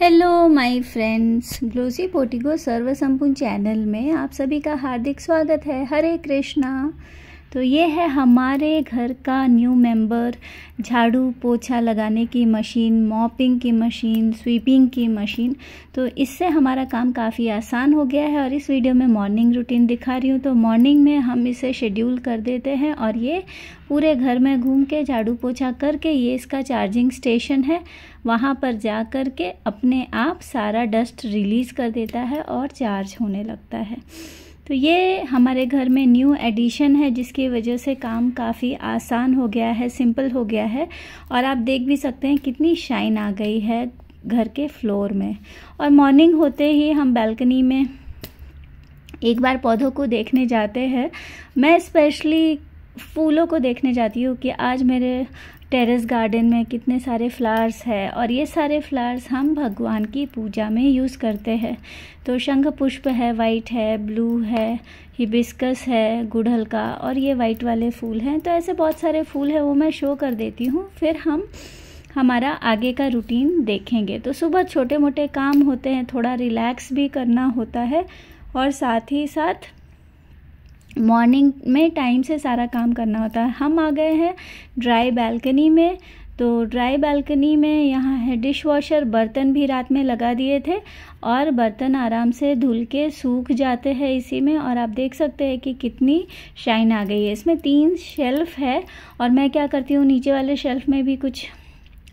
hello my friends ग्लोसी पोटिगो सर्वसंपूर्ण चैनल में आप सभी का हार्दिक स्वागत है हरे कृष्णा तो ये है हमारे घर का न्यू मेंबर झाड़ू पोछा लगाने की मशीन मॉपिंग की मशीन स्वीपिंग की मशीन तो इससे हमारा काम काफ़ी आसान हो गया है और इस वीडियो में मॉर्निंग रूटीन दिखा रही हूँ तो मॉर्निंग में हम इसे शेड्यूल कर देते हैं और ये पूरे घर में घूम के झाड़ू पोछा करके ये इसका चार्जिंग स्टेशन है वहाँ पर जा कर के अपने आप सारा डस्ट रिलीज़ कर देता है और चार्ज होने लगता है तो ये हमारे घर में न्यू एडिशन है जिसकी वजह से काम काफ़ी आसान हो गया है सिंपल हो गया है और आप देख भी सकते हैं कितनी शाइन आ गई है घर के फ्लोर में और मॉर्निंग होते ही हम बैल्कनी में एक बार पौधों को देखने जाते हैं मैं स्पेशली फूलों को देखने जाती हूँ कि आज मेरे टेरेस गार्डन में कितने सारे फ्लावर्स है और ये सारे फ्लावर्स हम भगवान की पूजा में यूज़ करते हैं तो शंख पुष्प है वाइट है ब्लू है हिबिस्कस है गुड़हल का और ये वाइट वाले फूल हैं तो ऐसे बहुत सारे फूल हैं वो मैं शो कर देती हूँ फिर हम हमारा आगे का रूटीन देखेंगे तो सुबह छोटे मोटे काम होते हैं थोड़ा रिलैक्स भी करना होता है और साथ ही साथ मॉर्निंग में टाइम से सारा काम करना होता है हम आ गए हैं ड्राई बैल्कनी में तो ड्राई बालकनी में यहाँ है डिश वॉशर बर्तन भी रात में लगा दिए थे और बर्तन आराम से धुल के सूख जाते हैं इसी में और आप देख सकते हैं कि कितनी शाइन आ गई है इसमें तीन शेल्फ़ है और मैं क्या करती हूँ नीचे वाले शेल्फ़ में भी कुछ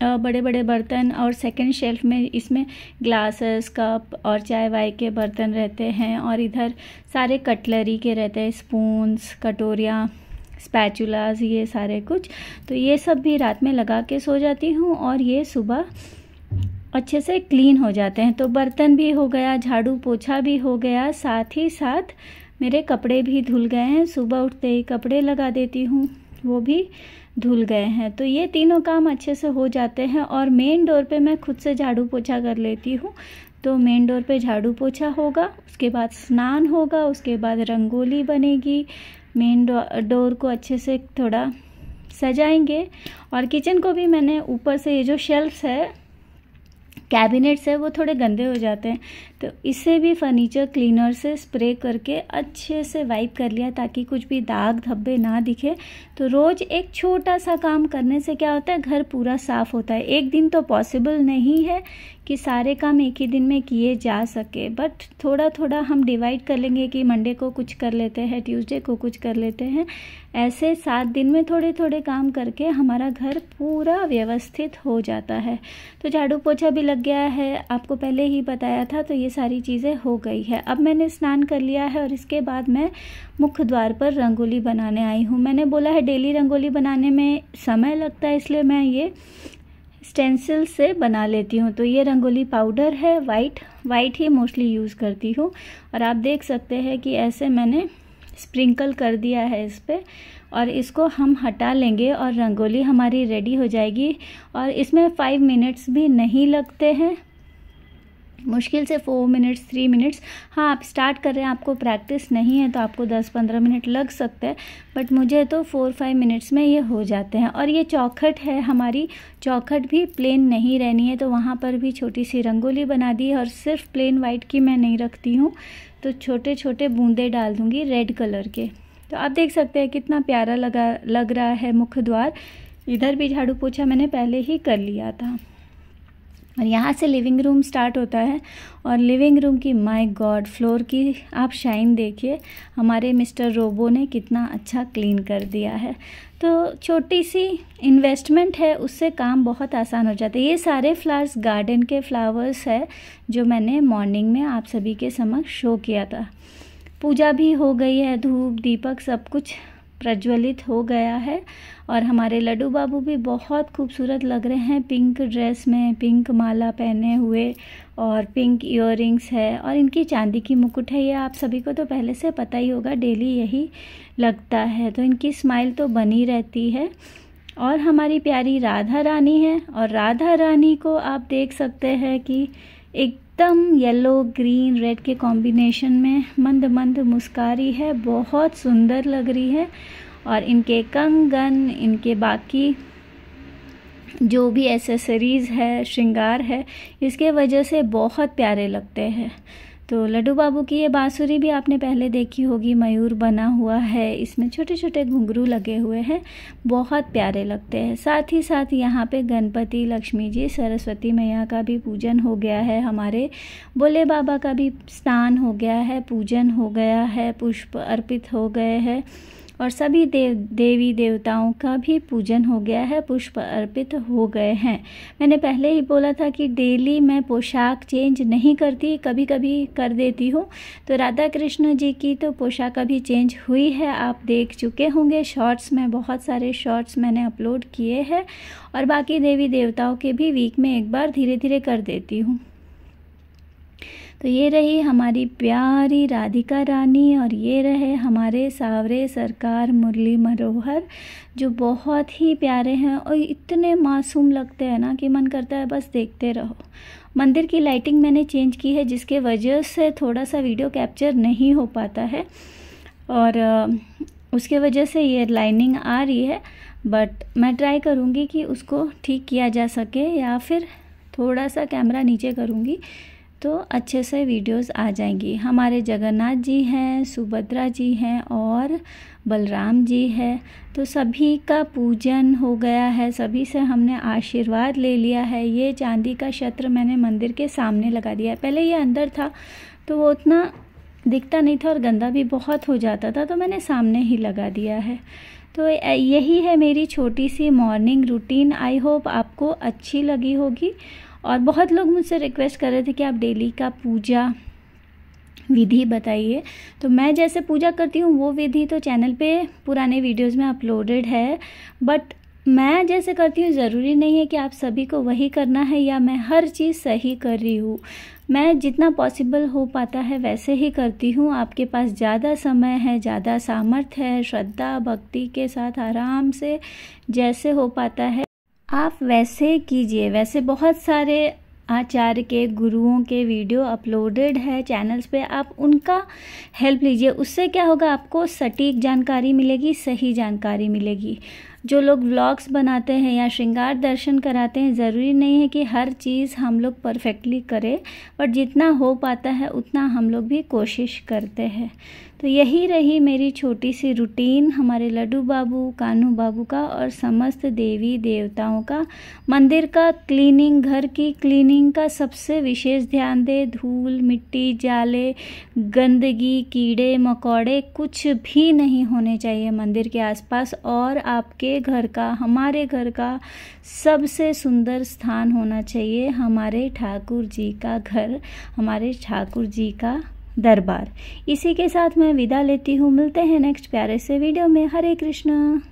बड़े बड़े बर्तन और सेकंड शेल्फ में इसमें ग्लासेस कप और चाय वाय के बर्तन रहते हैं और इधर सारे कटलरी के रहते हैं स्पूंस कटोरियाँ स्पैचुलाज ये सारे कुछ तो ये सब भी रात में लगा के सो जाती हूँ और ये सुबह अच्छे से क्लीन हो जाते हैं तो बर्तन भी हो गया झाड़ू पोछा भी हो गया साथ ही साथ मेरे कपड़े भी धुल गए हैं सुबह उठते ही कपड़े लगा देती हूँ वो भी धुल गए हैं तो ये तीनों काम अच्छे से हो जाते हैं और मेन डोर पे मैं खुद से झाड़ू पोछा कर लेती हूँ तो मेन डोर पे झाड़ू पोछा होगा उसके बाद स्नान होगा उसके बाद रंगोली बनेगी मेन डोर को अच्छे से थोड़ा सजाएंगे और किचन को भी मैंने ऊपर से ये जो शेल्फ्स है कैबिनेट्स है वो थोड़े गंदे हो जाते हैं तो इसे भी फर्नीचर क्लीनर से स्प्रे करके अच्छे से वाइप कर लिया ताकि कुछ भी दाग धब्बे ना दिखे तो रोज़ एक छोटा सा काम करने से क्या होता है घर पूरा साफ़ होता है एक दिन तो पॉसिबल नहीं है कि सारे काम एक ही दिन में किए जा सके बट थोड़ा थोड़ा हम डिवाइड कर लेंगे कि मंडे को कुछ कर लेते हैं ट्यूसडे को कुछ कर लेते हैं ऐसे सात दिन में थोड़े थोड़े काम करके हमारा घर पूरा व्यवस्थित हो जाता है तो झाड़ू पोछा भी लग गया है आपको पहले ही बताया था तो ये सारी चीज़ें हो गई है अब मैंने स्नान कर लिया है और इसके बाद मैं मुख्य द्वार पर रंगोली बनाने आई हूँ मैंने बोला है डेली रंगोली बनाने में समय लगता है इसलिए मैं ये स्टेंसिल से बना लेती हूँ तो ये रंगोली पाउडर है वाइट वाइट ही मोस्टली यूज़ करती हूँ और आप देख सकते हैं कि ऐसे मैंने स्प्रिंकल कर दिया है इस पर और इसको हम हटा लेंगे और रंगोली हमारी रेडी हो जाएगी और इसमें फाइव मिनट्स भी नहीं लगते हैं मुश्किल से फोर मिनट्स थ्री मिनट्स हाँ आप स्टार्ट कर रहे हैं आपको प्रैक्टिस नहीं है तो आपको दस पंद्रह मिनट लग सकते हैं बट मुझे तो फोर फाइव मिनट्स में ये हो जाते हैं और ये चौखट है हमारी चौखट भी प्लेन नहीं रहनी है तो वहाँ पर भी छोटी सी रंगोली बना दी है और सिर्फ प्लेन वाइट की मैं नहीं रखती हूँ तो छोटे छोटे बूंदे डाल दूँगी रेड कलर के तो आप देख सकते हैं कितना प्यारा लगा लग रहा है मुख्य द्वार इधर भी झाड़ू पोछा मैंने पहले ही कर लिया था और यहाँ से लिविंग रूम स्टार्ट होता है और लिविंग रूम की माय गॉड फ्लोर की आप शाइन देखिए हमारे मिस्टर रोबो ने कितना अच्छा क्लीन कर दिया है तो छोटी सी इन्वेस्टमेंट है उससे काम बहुत आसान हो जाता है ये सारे फ्लावर्स गार्डन के फ्लावर्स है जो मैंने मॉर्निंग में आप सभी के समक्ष शो किया था पूजा भी हो गई है धूप दीपक सब कुछ प्रज्वलित हो गया है और हमारे लड्डू बाबू भी बहुत खूबसूरत लग रहे हैं पिंक ड्रेस में पिंक माला पहने हुए और पिंक इयर है और इनकी चांदी की मुकुट है ये आप सभी को तो पहले से पता ही होगा डेली यही लगता है तो इनकी स्माइल तो बनी रहती है और हमारी प्यारी राधा रानी है और राधा रानी को आप देख सकते हैं कि एक एकदम येलो ग्रीन रेड के कॉम्बिनेशन में मंद मंद मुस्कारी है बहुत सुंदर लग रही है और इनके कंगन इनके बाकी जो भी एसेसरीज़ है श्रृंगार है इसके वजह से बहुत प्यारे लगते हैं तो लड्डू बाबू की ये बांसुरी भी आपने पहले देखी होगी मयूर बना हुआ है इसमें छोटे छोटे घुंघरू लगे हुए हैं बहुत प्यारे लगते हैं साथ ही साथ यहाँ पे गणपति लक्ष्मी जी सरस्वती मैया का भी पूजन हो गया है हमारे भोले बाबा का भी स्नान हो गया है पूजन हो गया है पुष्प अर्पित हो गए हैं और सभी देव देवी देवताओं का भी पूजन हो गया है पुष्प अर्पित हो गए हैं मैंने पहले ही बोला था कि डेली मैं पोशाक चेंज नहीं करती कभी कभी कर देती हूँ तो राधा कृष्ण जी की तो पोशाक अभी चेंज हुई है आप देख चुके होंगे शॉर्ट्स में बहुत सारे शॉर्ट्स मैंने अपलोड किए हैं और बाकी देवी देवताओं के भी वीक में एक बार धीरे धीरे कर देती हूँ तो ये रही हमारी प्यारी राधिका रानी और ये रहे हमारे सावरे सरकार मुरली मरोहर जो बहुत ही प्यारे हैं और इतने मासूम लगते हैं ना कि मन करता है बस देखते रहो मंदिर की लाइटिंग मैंने चेंज की है जिसके वजह से थोड़ा सा वीडियो कैप्चर नहीं हो पाता है और उसके वजह से ये लाइनिंग आ रही है बट मैं ट्राई करूँगी कि उसको ठीक किया जा सके या फिर थोड़ा सा कैमरा नीचे करूँगी तो अच्छे से वीडियोस आ जाएंगी हमारे जगन्नाथ जी हैं सुभद्रा जी हैं और बलराम जी है तो सभी का पूजन हो गया है सभी से हमने आशीर्वाद ले लिया है ये चांदी का शत्र मैंने मंदिर के सामने लगा दिया है पहले ये अंदर था तो वो उतना दिखता नहीं था और गंदा भी बहुत हो जाता था तो मैंने सामने ही लगा दिया है तो यही है मेरी छोटी सी मॉर्निंग रूटीन आई होप आपको अच्छी लगी होगी और बहुत लोग मुझसे रिक्वेस्ट कर रहे थे कि आप डेली का पूजा विधि बताइए तो मैं जैसे पूजा करती हूँ वो विधि तो चैनल पे पुराने वीडियोस में अपलोडेड है बट मैं जैसे करती हूँ ज़रूरी नहीं है कि आप सभी को वही करना है या मैं हर चीज़ सही कर रही हूँ मैं जितना पॉसिबल हो पाता है वैसे ही करती हूँ आपके पास ज़्यादा समय है ज़्यादा सामर्थ्य है श्रद्धा भक्ति के साथ आराम से जैसे हो पाता है आप वैसे कीजिए वैसे बहुत सारे आचार्य के गुरुओं के वीडियो अपलोडेड है चैनल्स पे आप उनका हेल्प लीजिए उससे क्या होगा आपको सटीक जानकारी मिलेगी सही जानकारी मिलेगी जो लोग व्लॉग्स बनाते हैं या श्रृंगार दर्शन कराते हैं ज़रूरी नहीं है कि हर चीज़ हम लोग परफेक्टली करें बट जितना हो पाता है उतना हम लोग भी कोशिश करते हैं तो यही रही मेरी छोटी सी रूटीन हमारे लड्डू बाबू कान्हू बाबू का और समस्त देवी देवताओं का मंदिर का क्लीनिंग घर की क्लीनिंग का सबसे विशेष ध्यान दें धूल मिट्टी जाले गंदगी कीड़े मकोड़े कुछ भी नहीं होने चाहिए मंदिर के आसपास और आपके घर का हमारे घर का सबसे सुंदर स्थान होना चाहिए हमारे ठाकुर जी का घर हमारे ठाकुर जी का दरबार इसी के साथ मैं विदा लेती हूँ मिलते हैं नेक्स्ट प्यारे से वीडियो में हरे कृष्णा